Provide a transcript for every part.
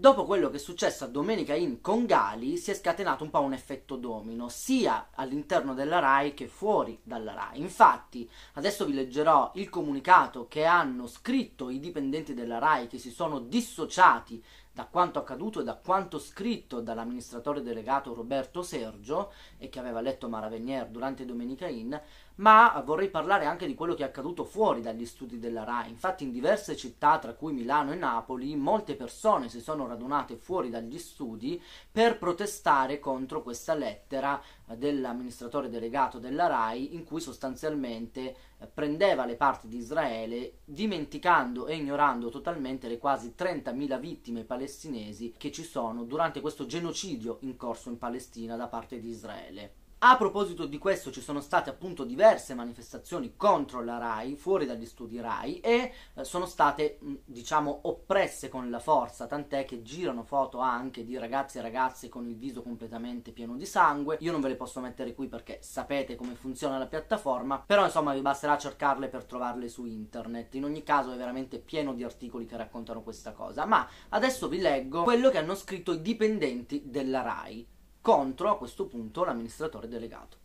Dopo quello che è successo a domenica in Congali si è scatenato un po' un effetto domino, sia all'interno della RAI che fuori dalla RAI. Infatti, adesso vi leggerò il comunicato che hanno scritto i dipendenti della RAI che si sono dissociati da quanto accaduto e da quanto scritto dall'amministratore delegato Roberto Sergio e che aveva letto Mara Venier durante Domenica In, ma vorrei parlare anche di quello che è accaduto fuori dagli studi della RAI. Infatti in diverse città, tra cui Milano e Napoli, molte persone si sono radunate fuori dagli studi per protestare contro questa lettera eh, dell'amministratore delegato della RAI in cui sostanzialmente eh, prendeva le parti di Israele dimenticando e ignorando totalmente le quasi 30.000 vittime palestinesi palestinesi che ci sono durante questo genocidio in corso in Palestina da parte di Israele. A proposito di questo ci sono state appunto diverse manifestazioni contro la RAI, fuori dagli studi RAI, e eh, sono state diciamo oppresse con la forza, tant'è che girano foto anche di ragazzi e ragazze con il viso completamente pieno di sangue. Io non ve le posso mettere qui perché sapete come funziona la piattaforma, però insomma vi basterà cercarle per trovarle su internet. In ogni caso è veramente pieno di articoli che raccontano questa cosa. Ma adesso vi leggo quello che hanno scritto i dipendenti della RAI contro a questo punto l'amministratore delegato.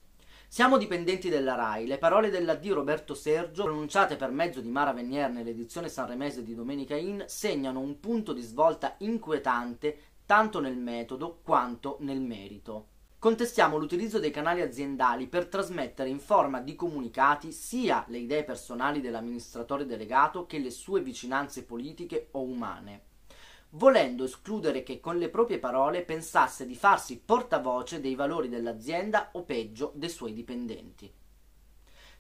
Siamo dipendenti della RAI. Le parole dell'addio Roberto Sergio, pronunciate per mezzo di Mara Venier nell'edizione sanremese di Domenica In, segnano un punto di svolta inquietante tanto nel metodo quanto nel merito. Contestiamo l'utilizzo dei canali aziendali per trasmettere in forma di comunicati sia le idee personali dell'amministratore delegato che le sue vicinanze politiche o umane volendo escludere che con le proprie parole pensasse di farsi portavoce dei valori dell'azienda o peggio dei suoi dipendenti.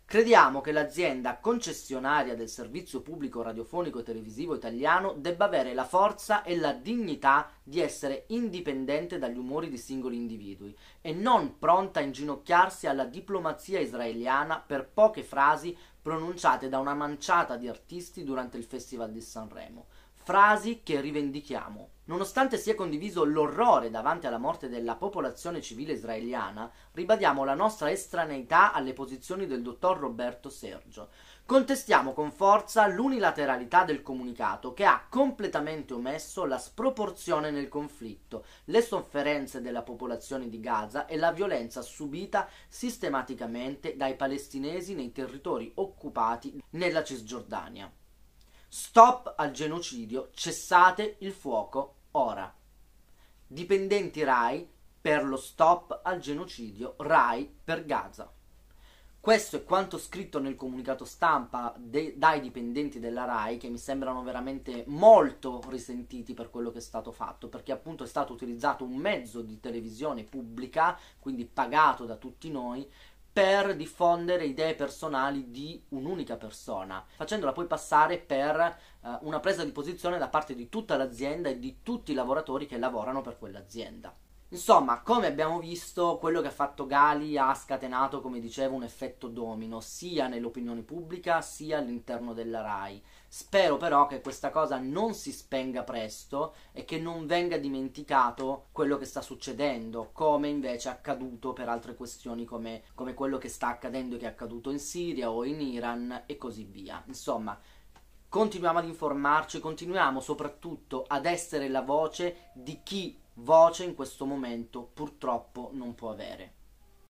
Crediamo che l'azienda concessionaria del servizio pubblico radiofonico televisivo italiano debba avere la forza e la dignità di essere indipendente dagli umori di singoli individui e non pronta a inginocchiarsi alla diplomazia israeliana per poche frasi pronunciate da una manciata di artisti durante il Festival di Sanremo, frasi che rivendichiamo. Nonostante sia condiviso l'orrore davanti alla morte della popolazione civile israeliana, ribadiamo la nostra estraneità alle posizioni del dottor Roberto Sergio. Contestiamo con forza l'unilateralità del comunicato che ha completamente omesso la sproporzione nel conflitto, le sofferenze della popolazione di Gaza e la violenza subita sistematicamente dai palestinesi nei territori occupati nella Cisgiordania. Stop al genocidio, cessate il fuoco ora. Dipendenti RAI per lo stop al genocidio, RAI per Gaza. Questo è quanto scritto nel comunicato stampa de- dai dipendenti della RAI che mi sembrano veramente molto risentiti per quello che è stato fatto, perché appunto è stato utilizzato un mezzo di televisione pubblica, quindi pagato da tutti noi, per diffondere idee personali di un'unica persona, facendola poi passare per eh, una presa di posizione da parte di tutta l'azienda e di tutti i lavoratori che lavorano per quell'azienda. Insomma, come abbiamo visto, quello che ha fatto Gali ha scatenato, come dicevo, un effetto domino, sia nell'opinione pubblica sia all'interno della RAI. Spero però che questa cosa non si spenga presto e che non venga dimenticato quello che sta succedendo, come invece è accaduto per altre questioni come, come quello che sta accadendo e che è accaduto in Siria o in Iran e così via. Insomma, continuiamo ad informarci, continuiamo soprattutto ad essere la voce di chi voce in questo momento purtroppo non può avere.